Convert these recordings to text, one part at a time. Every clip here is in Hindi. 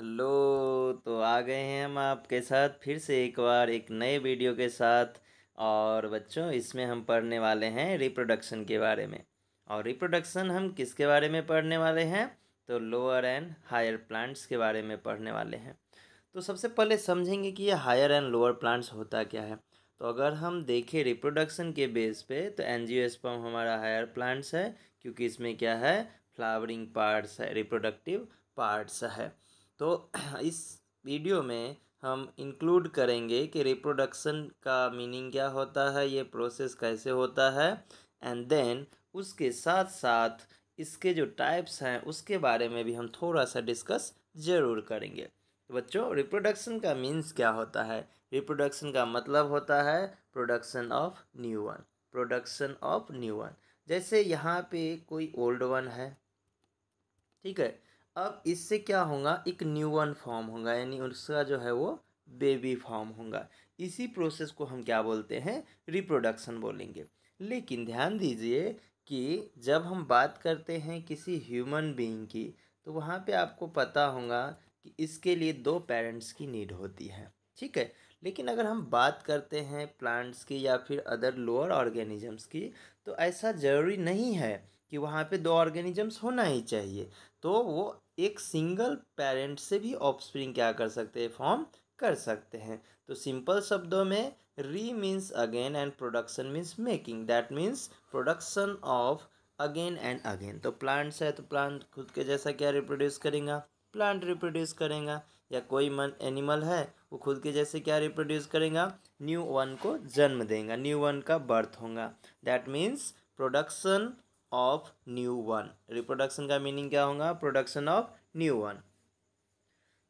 हेलो तो आ गए हैं हम आपके साथ फिर से एक बार एक नए वीडियो के साथ और बच्चों इसमें हम पढ़ने वाले हैं रिप्रोडक्शन के बारे में और रिप्रोडक्शन हम किसके बारे में पढ़ने वाले हैं तो लोअर एंड हायर प्लांट्स के बारे में पढ़ने वाले हैं तो सबसे पहले समझेंगे कि ये हायर एंड लोअर प्लांट्स होता क्या है तो अगर हम देखें रिप्रोडक्शन के बेस पे तो एन हमारा हायर प्लांट्स है क्योंकि इसमें क्या है फ्लावरिंग पार्ट्स है रिप्रोडक्टिव पार्ट्स है तो इस वीडियो में हम इंक्लूड करेंगे कि रिप्रोडक्शन का मीनिंग क्या होता है ये प्रोसेस कैसे होता है एंड देन उसके साथ साथ इसके जो टाइप्स हैं उसके बारे में भी हम थोड़ा सा डिस्कस ज़रूर करेंगे तो बच्चों रिप्रोडक्शन का मीन्स क्या होता है रिप्रोडक्शन का मतलब होता है production of new one production of new one जैसे यहाँ पे कोई ओल्ड वन है ठीक है अब इससे क्या होगा एक न्यू वन फॉर्म होगा यानी उसका जो है वो बेबी फॉर्म होगा इसी प्रोसेस को हम क्या बोलते हैं रिप्रोडक्शन बोलेंगे लेकिन ध्यान दीजिए कि जब हम बात करते हैं किसी ह्यूमन बीइंग की तो वहाँ पे आपको पता होगा कि इसके लिए दो पेरेंट्स की नीड होती है ठीक है लेकिन अगर हम बात करते हैं प्लांट्स की या फिर अदर लोअर ऑर्गेनिजम्स की तो ऐसा ज़रूरी नहीं है कि वहाँ पे दो ऑर्गेनिजम्स होना ही चाहिए तो वो एक सिंगल पेरेंट से भी ऑफस्प्रिंग क्या कर सकते हैं फॉर्म कर सकते हैं तो सिंपल शब्दों में re means again and production means making that means production of again and again तो प्लांट्स है तो प्लांट खुद के जैसा क्या रिप्रोड्यूस करेगा प्लांट रिप्रोड्यूस करेगा या कोई मन एनिमल है वो खुद के जैसे क्या रिप्रोड्यूस करेगा न्यू वन को जन्म देगा न्यू वन का बर्थ होगा that means production of new one reproduction का मीनिंग क्या होगा प्रोडक्शन ऑफ न्यू वन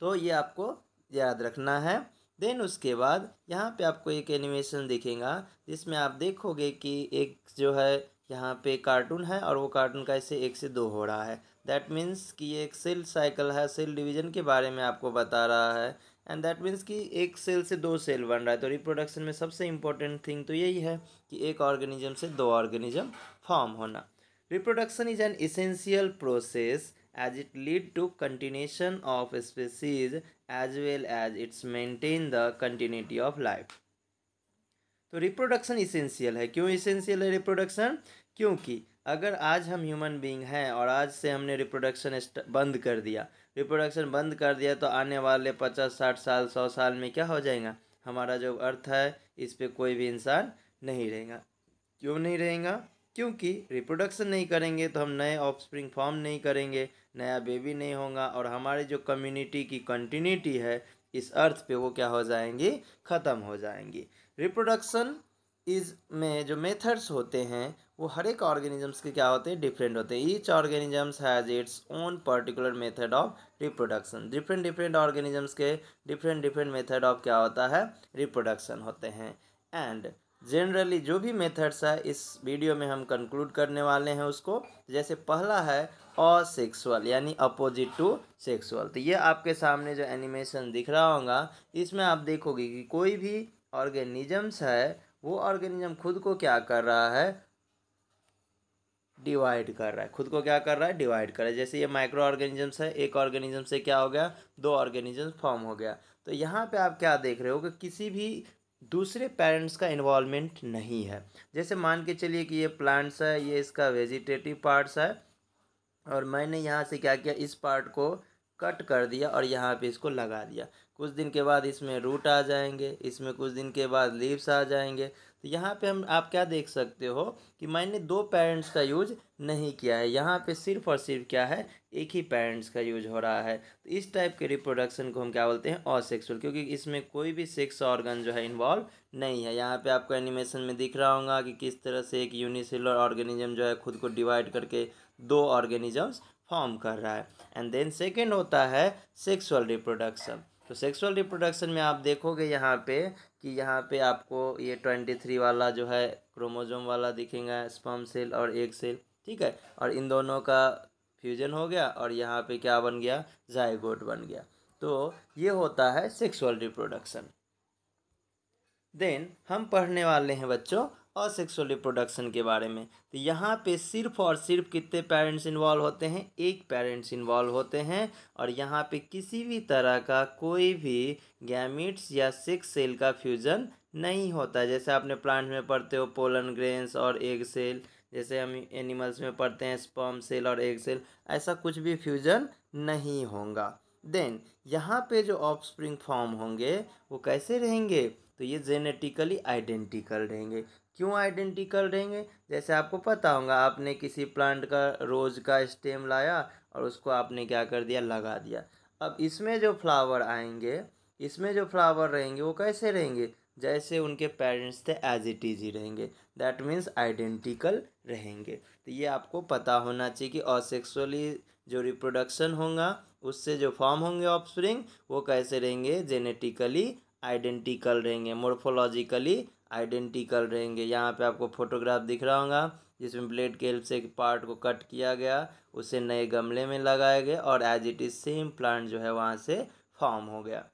तो ये आपको याद रखना है देन उसके बाद यहाँ पे आपको एक एनिमेशन दिखेगा जिसमें आप देखोगे कि एक जो है यहाँ पे कार्टून है और वो कार्टून का इसे एक से दो हो रहा है दैट मीन्स कि ये एक सेल साइकिल है सेल डिवीजन के बारे में आपको बता रहा है एंड दैट मीन्स कि एक सेल से दो सेल बन रहा है तो रिप्रोडक्शन में सबसे इम्पोर्टेंट थिंग तो यही है कि एक ऑर्गेनिज्म से दो ऑर्गेनिज्म फॉर्म होना Reproduction is an essential process as it lead to continuation of species as well as it's maintain the continuity of life. तो रिप्रोडक्शन इसेंशियल है क्यों इसेंशियल है रिप्रोडक्शन क्योंकि अगर आज हम ह्यूमन बीइंग हैं और आज से हमने रिप्रोडक्शन बंद कर दिया रिप्रोडक्शन बंद कर दिया तो आने वाले पचास साठ साल सौ साल में क्या हो जाएगा हमारा जो अर्थ है इस पर कोई भी इंसान नहीं रहेगा क्यों नहीं रहेगा क्योंकि रिप्रोडक्शन नहीं करेंगे तो हम नए ऑफ स्प्रिंग फॉर्म नहीं करेंगे नया बेबी नहीं होगा और हमारे जो कम्युनिटी की कंटिन्यूटी है इस अर्थ पे वो क्या हो जाएंगी ख़त्म हो जाएंगी रिप्रोडक्शन इज में जो मेथड्स होते हैं वो हर एक ऑर्गेनिजम्स के क्या होते हैं डिफरेंट होते हैं each organisms has its own particular method of reproduction different different organisms के डिफरेंट डिफरेंट मेथड ऑफ क्या होता है रिप्रोडक्शन होते हैं एंड जनरली जो भी मेथड्स है इस वीडियो में हम कंक्लूड करने वाले हैं उसको जैसे पहला है असेक्सुअल यानी अपोजिट टू सेक्सुअल तो ये आपके सामने जो एनिमेशन दिख रहा होगा इसमें आप देखोगे कि कोई भी ऑर्गेनिजम्स है वो ऑर्गेनिज्म खुद को क्या कर रहा है डिवाइड कर रहा है खुद को क्या कर रहा है डिवाइड कर रहा है जैसे ये माइक्रो ऑर्गेनिजम्स है एक ऑर्गेनिज्म से क्या हो गया दो ऑर्गेनिजम्स फॉर्म हो गया तो यहाँ पे आप क्या देख रहे हो कि किसी भी दूसरे पेरेंट्स का इन्वॉलमेंट नहीं है जैसे मान के चलिए कि ये प्लांट्स है ये इसका वेजिटेटिव पार्ट्स है और मैंने यहाँ से क्या किया इस पार्ट को कट कर दिया और यहाँ पे इसको लगा दिया कुछ दिन के बाद इसमें रूट आ जाएंगे इसमें कुछ दिन के बाद लीव्स आ जाएंगे तो यहाँ पे हम आप क्या देख सकते हो कि मैंने दो पेरेंट्स का यूज नहीं किया है यहाँ पे सिर्फ और सिर्फ क्या है एक ही पेरेंट्स का यूज हो रहा है तो इस टाइप के रिप्रोडक्शन को हम क्या बोलते हैं असेक्सुअल क्योंकि इसमें कोई भी सेक्स ऑर्गन जो है इन्वॉल्व नहीं है यहाँ पे आपको एनिमेशन में दिख रहा होगा कि किस तरह से एक यूनिसेलर ऑर्गेनिज्म जो है खुद को डिवाइड करके दो ऑर्गेनिजम्स फॉर्म कर रहा है एंड देन सेकेंड होता है सेक्सुअल रिप्रोडक्शन तो सेक्सुअल रिप्रोडक्शन में आप देखोगे यहाँ पे कि यहाँ पे आपको ये ट्वेंटी थ्री वाला जो है क्रोमोजोम वाला दिखेगा स्पम सेल और एक सेल ठीक है और इन दोनों का फ्यूजन हो गया और यहाँ पे क्या बन गया जायगोट बन गया तो ये होता है सेक्सुअल रिप्रोडक्शन देन हम पढ़ने वाले हैं बच्चों असेक्सुअल रिप्रोडक्शन के बारे में तो यहाँ पे सिर्फ और सिर्फ कितने पेरेंट्स इन्वॉल्व होते हैं एक पेरेंट्स इन्वॉल्व होते हैं और यहाँ पे किसी भी तरह का कोई भी गैमिट्स या सेक्स सेल का फ्यूज़न नहीं होता है जैसे आपने प्लांट में पढ़ते हो पोलन ग्रेन्स और एग सेल जैसे हम एनिमल्स में पढ़ते हैं स्पर्म सेल और एग सेल ऐसा कुछ भी फ्यूज़न नहीं होगा देन यहाँ पे जो ऑफ स्प्रिंग फॉर्म होंगे वो कैसे रहेंगे तो ये जेनेटिकली आइडेंटिकल रहेंगे क्यों आइडेंटिकल रहेंगे जैसे आपको पता होगा आपने किसी प्लांट का रोज़ का स्टेम लाया और उसको आपने क्या कर दिया लगा दिया अब इसमें जो फ्लावर आएंगे इसमें जो फ्लावर रहेंगे वो कैसे रहेंगे जैसे उनके पेरेंट्स थे एज इट इज ही रहेंगे दैट मीन्स आइडेंटिकल रहेंगे तो ये आपको पता होना चाहिए कि असेक्सुअली जो रिप्रोडक्शन होगा उससे जो फॉर्म होंगे ऑफस्प्रिंग वो कैसे रहेंगे जेनेटिकली आइडेंटिकल रहेंगे मोर्फोलॉजिकली आइडेंटिकल रहेंगे यहाँ पे आपको फोटोग्राफ दिख रहा होगा जिसमें ब्लेड के हेल्प से एक पार्ट को कट किया गया उसे नए गमले में लगाया गया और as it is same plant जो है वहाँ से फॉर्म हो गया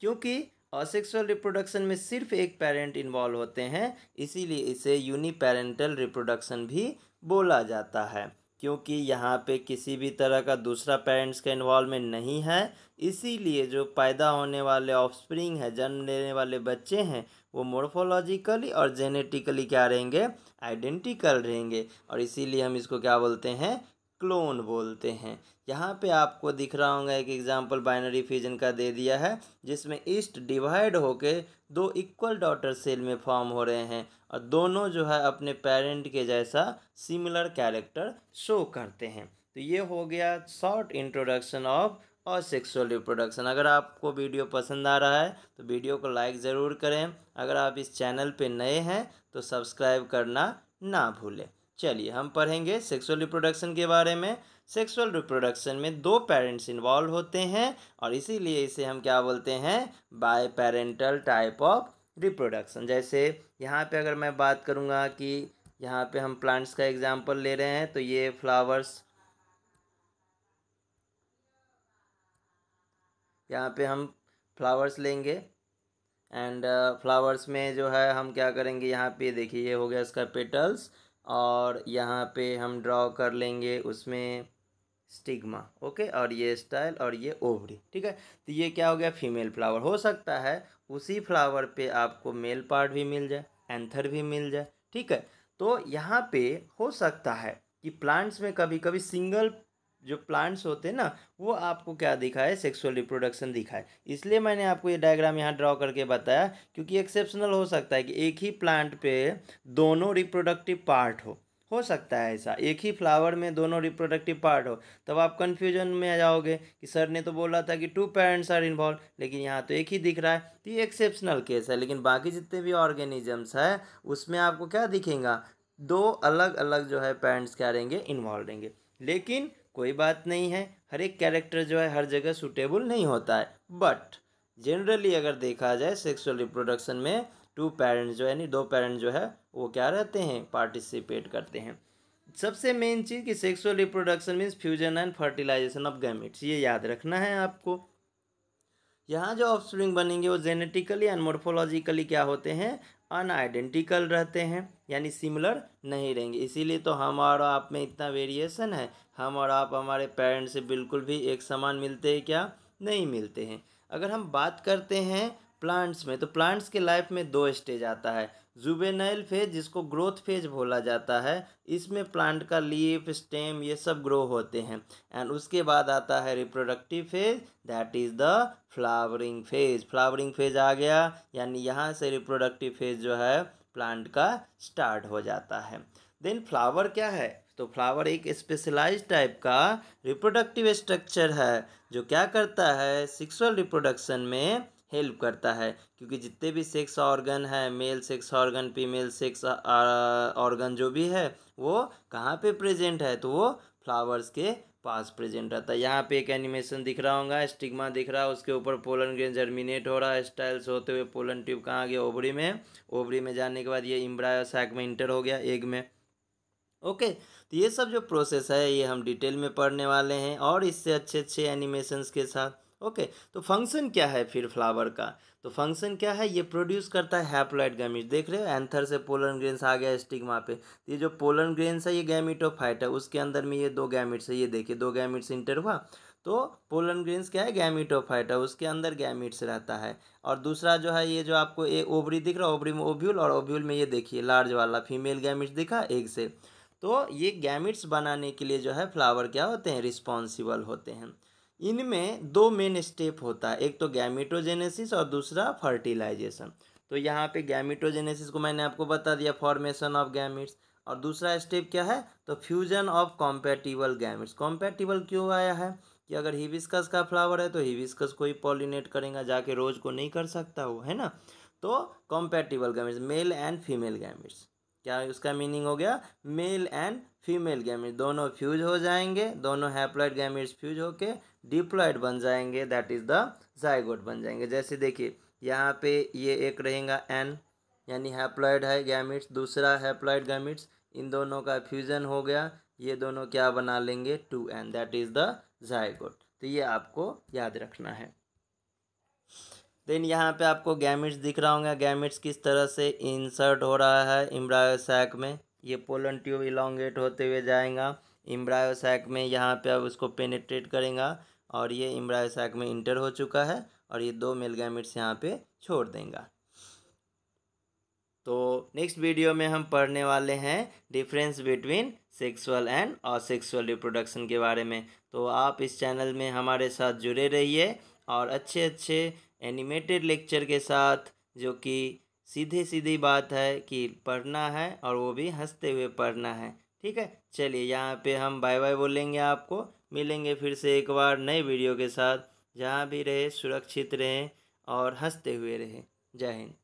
क्योंकि असेक्सुअल रिप्रोडक्शन में सिर्फ एक पेरेंट इन्वॉल्व होते हैं इसीलिए इसे यूनिपेरेंटल रिप्रोडक्शन भी बोला जाता है क्योंकि यहाँ पे किसी भी तरह का दूसरा पेरेंट्स का इन्वॉल्वमेंट नहीं है इसीलिए जो पैदा होने वाले ऑफस्प्रिंग है जन्म लेने वाले बच्चे हैं वो मोर्फोलॉजिकली और जेनेटिकली क्या रहेंगे आइडेंटिकल रहेंगे और इसीलिए हम इसको क्या बोलते हैं क्लोन बोलते हैं यहाँ पे आपको दिख रहा होगा एक एग्जाम्पल बाइनरी फ्यूजन का दे दिया है जिसमें ईस्ट डिवाइड होके दो इक्वल डॉटर सेल में फॉर्म हो रहे हैं और दोनों जो है अपने पेरेंट के जैसा सिमिलर कैरेक्टर शो करते हैं तो ये हो गया शॉर्ट इंट्रोडक्शन ऑफ और सेक्सुअल रिप्रोडक्शन अगर आपको वीडियो पसंद आ रहा है तो वीडियो को लाइक ज़रूर करें अगर आप इस चैनल पर नए हैं तो सब्सक्राइब करना ना भूलें चलिए हम पढ़ेंगे सेक्सुअल रिप्रोडक्शन के बारे में सेक्सुअल रिप्रोडक्शन में दो पेरेंट्स इन्वॉल्व होते हैं और इसीलिए इसे हम क्या बोलते हैं biparental type of reproduction जैसे यहाँ पे अगर मैं बात करूँगा कि यहाँ पे हम प्लांट्स का एग्जाम्पल ले रहे हैं तो ये फ्लावर्स यहाँ पे हम फ्लावर्स लेंगे एंड फ्लावर्स uh, में जो है हम क्या करेंगे यहाँ पे देखिए ये हो गया इसका पेटल्स और यहाँ पे हम ड्रॉ कर लेंगे उसमें स्टिग्मा ओके और ये स्टाइल और ये ओवरी ठीक है तो ये क्या हो गया फीमेल फ्लावर हो सकता है उसी फ्लावर पे आपको मेल पार्ट भी मिल जाए एंथर भी मिल जाए ठीक है तो यहाँ पे हो सकता है कि प्लांट्स में कभी कभी सिंगल जो प्लांट्स होते हैं ना वो आपको क्या दिखाए सेक्सुअल रिप्रोडक्शन दिखाए इसलिए मैंने आपको ये डायग्राम यहाँ ड्रॉ करके बताया क्योंकि एक्सेप्शनल हो सकता है कि एक ही प्लांट पे दोनों रिप्रोडक्टिव पार्ट हो हो सकता है ऐसा एक ही फ्लावर में दोनों रिप्रोडक्टिव पार्ट हो तब आप कन्फ्यूजन में आ जाओगे कि सर ने तो बोला था कि टू पेरेंट्स आर इन्वॉल्व लेकिन यहाँ तो एक ही दिख रहा है तो ये एक्सेप्शनल केस है लेकिन बाकी जितने भी ऑर्गेनिजम्स है उसमें आपको क्या दिखेगा दो अलग अलग जो है पेरेंट्स क्या रहेंगे इन्वॉल्व रहेंगे लेकिन कोई बात नहीं है हर एक कैरेक्टर जो है हर जगह सूटेबल नहीं होता है बट जनरली अगर देखा जाए सेक्सुअल रिप्रोडक्शन में टू पेरेंट्स जो है यानी दो पेरेंट्स जो है वो क्या रहते हैं पार्टिसिपेट करते हैं सबसे मेन चीज़ कि sexual reproduction means fusion and fertilisation of gametes ये याद रखना है आपको यहाँ जो ऑफ बनेंगे वो जेनेटिकली एंड मोर्फोलॉजिकली क्या होते हैं अनआइडेंटिकल रहते हैं यानी सिमिलर नहीं रहेंगे इसीलिए तो हम और आप में इतना वेरिएशन है हम और आप हमारे पेरेंट्स से बिल्कुल भी एक समान मिलते हैं क्या नहीं मिलते हैं अगर हम बात करते हैं प्लांट्स में तो प्लांट्स के लाइफ में दो स्टेज आता है जुबेनाइल फेज जिसको ग्रोथ फेज बोला जाता है इसमें प्लांट का लीफ स्टेम ये सब ग्रो होते हैं एंड उसके बाद आता है reproductive phase that is the flowering phase flowering phase आ गया यानी यहाँ से रिप्रोडक्टिव फेज जो है प्लांट का स्टार्ट हो जाता है देन फ्लावर क्या है तो फ्लावर एक स्पेशलाइज टाइप का रिप्रोडक्टिव स्ट्रक्चर है जो क्या करता है सेक्सुअल रिप्रोडक्शन में हेल्प करता है क्योंकि जितने भी सेक्स ऑर्गन है male sex organ female sex organ जो भी है वो कहाँ पे प्रेजेंट है तो वो फ्लावर्स के पास प्रेजेंट रहता है यहाँ पे एक एनिमेशन दिख रहा होगा स्टिग्मा दिख रहा है उसके ऊपर पोलन ग्रेन जर्मिनेट हो रहा है स्टाइल्स होते हुए पोलन ट्यूब कहाँ गया ओवरी में ओवरी में जाने के बाद ये इम्ब्रायो सैक में इंटर हो गया एग में ओके तो ये सब जो प्रोसेस है ये हम डिटेल में पढ़ने वाले हैं और इससे अच्छे अच्छे एनिमेशंस के साथ ओके तो फंक्शन क्या है फिर फ्लावर का तो फंक्शन क्या है ये प्रोड्यूस करता है हैप्लॉइड गैमिट देख रहे हो एंथर से पोलन ग्रेन्स आ गया स्टिग्मा पे ये जो पोलन ग्रेन्स है ये गैमिटोफाइट है उसके अंदर में ये दो गैमिट्स है ये देखिए दो गैमिट्स इंटर हुआ तो पोलन ग्रेन्स क्या है गैमिटोफाइट है उसके अंदर गैमिट्स रहता है और दूसरा जो है ये जो आपको ए ओवरी दिख रहा है ओवरी में ओव्यूल और ओब्यूल में ये देखिए लार्ज वाला फीमेल गैमिट्स दिखा एक से तो ये गैमिट्स बनाने के लिए जो है फ्लावर क्या होते हैं रिस्पॉन्सिबल होते हैं इनमें दो मेन स्टेप होता है एक तो गैमिटोजेनेसिस और दूसरा फर्टिलाइजेशन तो यहाँ पे गैमिटोजेनेसिस को मैंने आपको बता दिया फॉर्मेशन ऑफ गैमिट्स और दूसरा स्टेप क्या है तो fusion of compatible gametes compatible क्यों आया है कि अगर हिबिस्कस का फ्लावर है तो हिबिस्कस को ही पॉलिनेट करेंगे जाके रोज को नहीं कर सकता वो है ना तो compatible gametes male and female gametes क्या उसका मीनिंग हो गया मेल एंड फीमेल गैमिट दोनों फ्यूज हो जाएंगे दोनों हैप्लॉइड गैमिट्स फ्यूज होके डिप्लॉयड बन जाएंगे दैट इज़ द जायगोट बन जाएंगे जैसे देखिए यहाँ पे ये एक रहेगा एन यानी हैप्लॉयड है गैमिट्स दूसरा हैप्लॉयड गैमिट्स इन दोनों का फ्यूज़न हो गया ये दोनों क्या बना लेंगे two N that is the zygote तो ये आपको याद रखना है देन यहाँ पे आपको गैमिट्स दिख रहा होंगे गैमिट्स किस तरह से इंसर्ट हो रहा है इम्ब्रायोसैक में ये पोलन ट्यूब इलांगेट होते हुए जाएगा इम्ब्रायोसैक में यहाँ पे अब उसको पेनिट्रेट करेगा और ये इम्ब्रायोसैक में इंटर हो चुका है और ये दो मेलगैमिट्स यहाँ पे छोड़ देंगे तो नेक्स्ट वीडियो में हम पढ़ने वाले हैं difference between sexual and asexual reproduction के बारे में तो आप इस चैनल में हमारे साथ जुड़े रहिए और अच्छे अच्छे एनिमेटेड लेक्चर के साथ जो कि सीधे सीधी बात है कि पढ़ना है और वो भी हंसते हुए पढ़ना है ठीक है चलिए यहाँ पे हम बाय बाय बोलेंगे आपको मिलेंगे फिर से एक बार नए वीडियो के साथ जहाँ भी रहे सुरक्षित रहें और हंसते हुए रहें जय हिंद